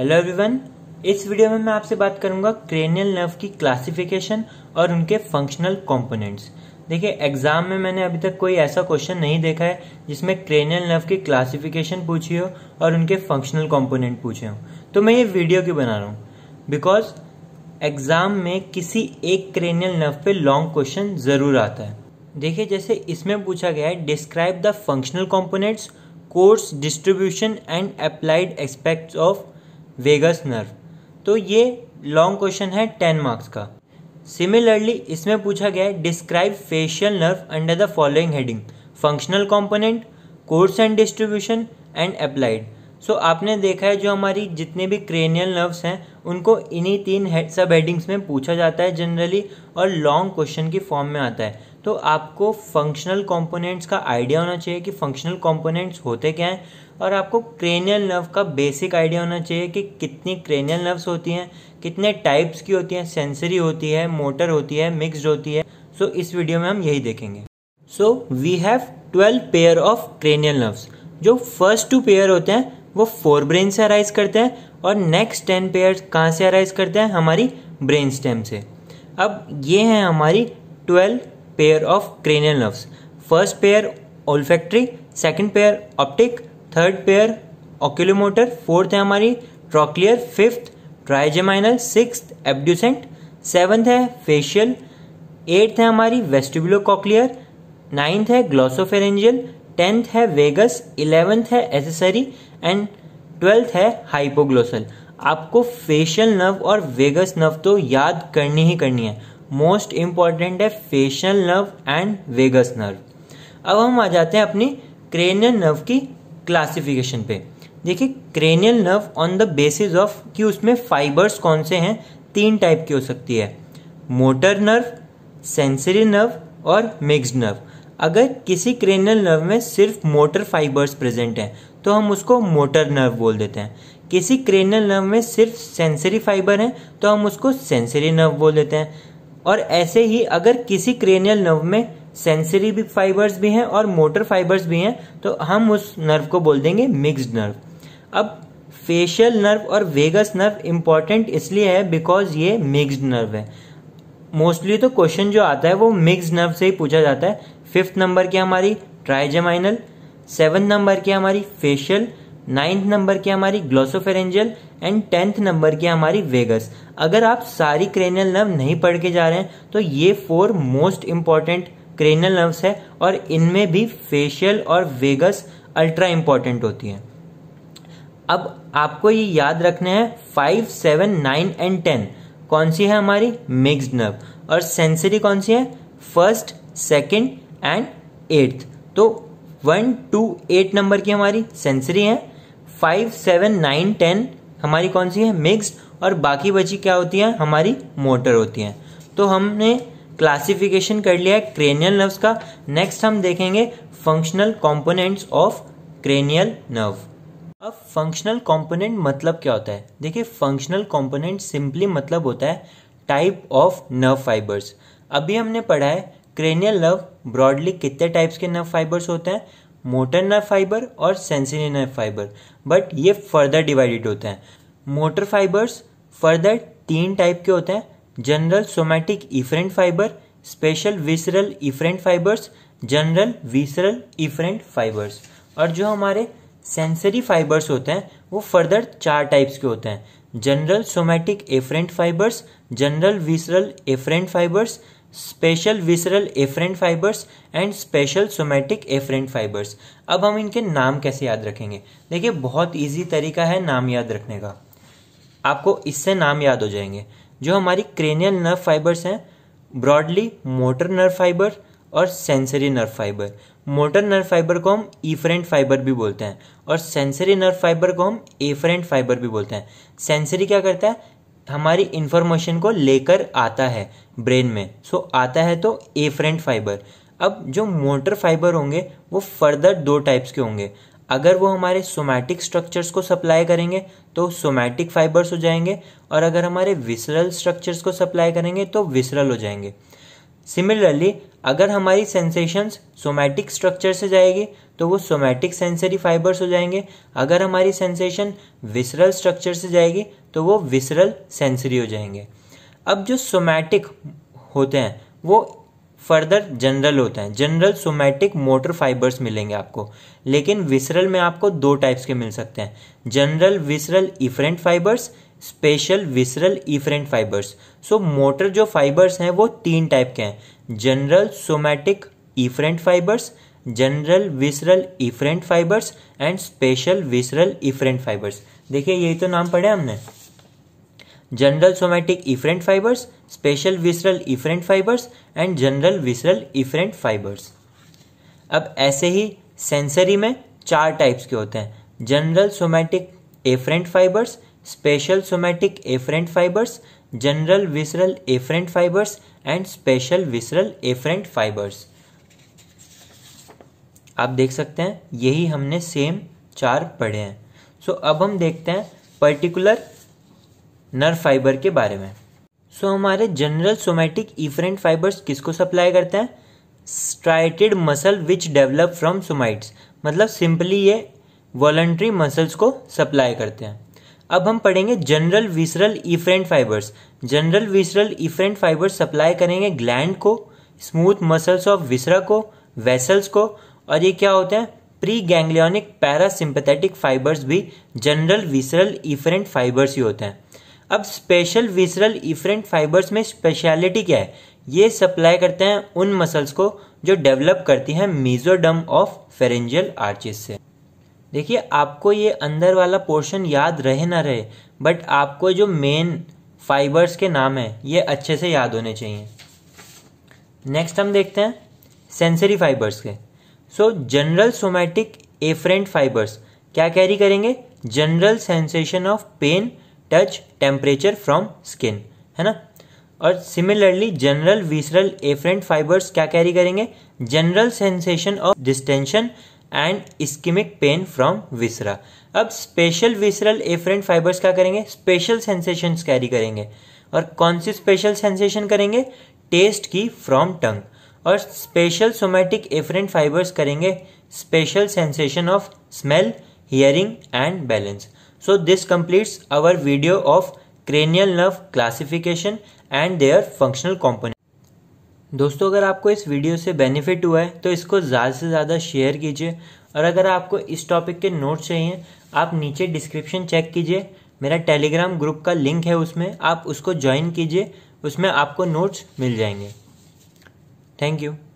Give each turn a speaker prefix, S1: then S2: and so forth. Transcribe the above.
S1: Hello everyone इस video में मैं आपसे बात करूंगा क्रेनियल नर्व की क्लासिफिकेशन और उनके फंक्शनल कंपोनेंट्स देखिए एग्जाम में मैंने अभी तक कोई ऐसा क्वेश्चन नहीं देखा है जिसमें क्रेनियल नर्व की क्लासिफिकेशन पूछी हो और उनके फंक्शनल कंपोनेंट पूछे हो तो मैं ये वीडियो क्यों बना रहा हूँ बिकॉज एग्जाम में किसी एक क्रेनियल नर्व पे लॉन्ग क्वेश्चन जरूर आता है देखिए जैसे इसमें पूछा गया है describe the functional components course distribution and applied aspects of vagus nerve तो ये लॉन्ग क्वेश्चन है टेन मार्क्स का सिमिलरली इसमें पूछा गया है describe facial nerve under the following heading functional component course and distribution and applied so आपने देखा है जो हमारी जितने भी क्रेनियल नर्व्स हैं उनको इन्हीं तीन हेड सब हेडिंग्स में पूछा जाता है जनरली और लॉन्ग क्वेश्चन की फॉर्म में आता है तो आपको फंक्शनल कंपोनेंट्स का आइडिया होना चाहिए कि फंक्शनल कंपोनेंट्स होते क्या हैं और आपको क्रेनियल नर्व का बेसिक आइडिया होना चाहिए कि कितनी क्रेनियल नर्व्स होती हैं कितने टाइप्स की होती हैं सेंसरी होती है मोटर होती है मिक्सड होती है सो so, इस वीडियो में हम यही देखेंगे so we have twelve pair of cranial nerves जो फर्स्ट टू पेयर होते हैं वो फोर ब्रेन से अराइज करते हैं और नेक्स्ट टेन पेयर कहाँ से अराइज करते हैं हमारी ब्रेन स्टेम से अब ये हैं हमारी twelve pair of cranial nerves first pair olfactory second pair optic third pair oculomotor fourth है हमारी trochlear fifth trigeminal six abducent seventh है फेशियल एट्थ है हमारी कॉक्लियर नाइन्थ है ग्लोसोफेरेंजियल टेंथ है वेगस इलेवेंथ है एसेसरी एंड ट्वेल्थ है hypoglossal आपको फेशियल नर्व और वेगस नर्व तो याद करनी ही करनी है मोस्ट इम्पॉर्टेंट है facial nerve and vagus nerve अब हम आ जाते हैं अपनी क्रेनियल नर्व की क्लासिफिकेशन पे देखिए cranial nerve on the basis of कि उसमें फाइबर्स कौन से हैं तीन टाइप की हो सकती है मोटर नर्व सेंसरी नर्व और मिक्स नर्व अगर किसी क्रेनियल नर्व में सिर्फ मोटर फाइबर्स प्रेजेंट हैं तो हम उसको मोटर नर्व बोल देते हैं किसी क्रेनियल नर्व में सिर्फ सेंसरी फाइबर हैं तो हम उसको सेंसरी नर्व बोल देते हैं और ऐसे ही अगर किसी क्रेनियल नर्व में सेंसरी भी फाइबर्स भी हैं और मोटर फाइबर्स भी हैं तो हम उस नर्व को बोल देंगे मिक्स्ड नर्व अब फेशियल नर्व और वेगस नर्व इम्पॉर्टेंट इसलिए है बिकॉज ये मिक्स्ड नर्व है मोस्टली तो क्वेश्चन जो आता है वो मिक्स्ड नर्व से ही पूछा जाता है फिफ्थ नंबर की हमारी ट्राइजमाइनल सेवन नंबर की हमारी फेशियल नाइन्थ नंबर की हमारी ग्लोसोफेरेंजल एंड टेंथ नंबर की हमारी वेगस अगर आप सारी क्रेनियल नर्व नहीं पढ़ के जा रहे हैं तो ये four most important cranial nerves है और इनमें भी फेशियल और वेगस अल्ट्रा इंपॉर्टेंट होती है अब आपको ये याद रखना है five seven nine and ten कौन सी है हमारी मिक्स्ड नर्व और सेंसरी कौन सी है फर्स्ट सेकंड एंड एट्थ तो वन टू एट नंबर की हमारी सेंसरी है फाइव सेवन नाइन टेन हमारी कौन सी है मिक्स्ड और बाकी बची क्या होती है हमारी मोटर होती है तो हमने क्लासिफिकेशन कर लिया है क्रेनियल नर्व्स का नेक्स्ट हम देखेंगे functional components of cranial nerve अब फंक्शनल कंपोनेंट मतलब क्या होता है देखिए फंक्शनल कंपोनेंट सिंपली मतलब होता है टाइप ऑफ नर्व फाइबर्स अभी हमने पढ़ा है क्रेनियल नर्व ब्रॉडली कितने टाइप्स के नर्व फाइबर्स होते हैं मोटर नर्व फाइबर और सेंसरी नर्व फाइबर बट ये फर्दर डिवाइडेड होते हैं मोटर फाइबर्स फर्दर तीन टाइप के होते हैं general somatic efferent fibre special visceral efferent fibres general visceral efferent fibres और जो हमारे सेंसरी फाइबर्स होते हैं वो फर्दर चार टाइप्स के होते हैं general somatic afferent fibres general visceral afferent fibres special visceral afferent fibres and special somatic afferent fibres अब हम इनके नाम कैसे याद रखेंगे देखिए बहुत इजी तरीका है नाम याद रखने का आपको इससे नाम याद हो जाएंगे जो हमारी क्रेनियल नर्व फाइबर्स हैं ब्रॉडली मोटर नर्व फाइबर और sensory nerve fibre motor nerve fibre को हम ईफ्रेंट फाइबर भी बोलते हैं और सेंसरी नर्व फाइबर को हम एफरेंट फाइबर भी बोलते हैं सेंसरी क्या करता है हमारी इन्फॉर्मेशन को लेकर आता है ब्रेन में सो so, आता है तो एफरेंट फाइबर अब जो मोटर फाइबर होंगे वो फर्दर दो टाइप्स के होंगे अगर वो हमारे सोमैटिक स्ट्रक्चर्स को सप्लाई करेंगे तो सोमैटिक फाइबर्स हो जाएंगे और अगर हमारे विसरल स्ट्रक्चर्स को सप्लाई करेंगे तो विसरल हो जाएंगे सिमिलरली अगर हमारी सेंसेशंस सोमैटिक स्ट्रक्चर से जाएगी तो वो सोमैटिक सेंसरी फाइबर्स हो जाएंगे अगर हमारी सेंसेशन विसरल स्ट्रक्चर से जाएगी तो वो विसरल सेंसरी हो जाएंगे अब जो सोमैटिक होते हैं वो फर्दर जनरल होते हैं जनरल सोमैटिक मोटर फाइबर्स मिलेंगे आपको लेकिन विसरल में आपको दो टाइप्स के मिल सकते हैं general visceral efferent fibres special visceral efferent fibres so motor जो फाइबर्स हैं वो तीन टाइप के हैं general somatic efferent fibres general visceral efferent fibres and special visceral efferent fibres देखिए यही तो नाम पढ़े हमने general somatic efferent fibres special visceral efferent fibres and general visceral efferent fibres अब ऐसे ही सेंसरी में चार टाइप्स के होते हैं general somatic afferent fibres special somatic afferent fibres general visceral afferent fibres and special visceral afferent fibres आप देख सकते हैं यही हमने सेम चार पढ़े हैं सो so, अब हम देखते हैं पर्टिकुलर नर्व फाइबर के बारे में सो so, हमारे जनरल सोमैटिक इफरेंट फाइबर्स किसको सप्लाई करते हैं striated muscle which develop from somites मतलब सिंपली ये वॉलंट्री मसल्स को सप्लाई करते हैं अब हम पढ़ेंगे general visceral efferent fibres general visceral efferent fibres supply करेंगे ग्लैंड को स्मूथ मसल्स ऑफ विसरा को वेसल्स को और ये क्या होते हैं प्री गैंग्लियोनिक पैरासिम्पथेटिक फाइबर्स भी जनरल विसरल इफरेंट फाइबर्स ही होते हैं अब स्पेशल विसरल इफरेंट फाइबर्स में स्पेशलिटी क्या है ये सप्लाई करते हैं उन मसल्स को जो डेवलप करती हैं मीजोडम ऑफ फेरेंजियल आर्चिस से देखिए आपको ये अंदर वाला पोर्शन याद रहे ना रहे बट आपको जो मेन फाइबर्स के नाम हैं ये अच्छे से याद होने चाहिए नेक्स्ट हम देखते हैं सेंसरी फाइबर्स के so general somatic afferent fibres क्या कैरी करेंगे general sensation of pain touch temperature from skin है ना और similarly general visceral afferent fibres क्या कैरी करेंगे general sensation of distention and ischemic pain from viscera अब special visceral afferent fibres क्या करेंगे स्पेशल सेंसेशन कैरी करेंगे और कौन सी स्पेशल सेंसेशन करेंगे टेस्ट की फ्रॉम टंग और स्पेशल सोमेटिक एफरेंट फाइबर्स करेंगे special sensation of smell hearing and balance so this completes our video of cranial nerve classification and their functional component. दोस्तों अगर आपको इस वीडियो से बेनिफिट हुआ है तो इसको ज़्यादा से ज़्यादा शेयर कीजिए और अगर आपको इस टॉपिक के नोट्स चाहिए आप नीचे डिस्क्रिप्शन चेक कीजिए मेरा टेलीग्राम ग्रुप का लिंक है उसमें आप उसको ज्वाइन कीजिए उसमें आपको नोट्स मिल जाएंगे थैंक यू